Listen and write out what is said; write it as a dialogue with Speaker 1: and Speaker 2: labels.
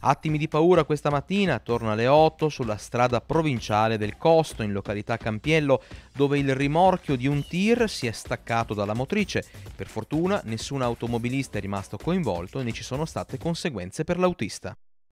Speaker 1: Attimi di paura questa mattina, attorno alle 8, sulla strada provinciale del Costo, in località Campiello, dove il rimorchio di un tir si è staccato dalla motrice. Per fortuna nessun automobilista è rimasto coinvolto né ci sono state conseguenze per l'autista.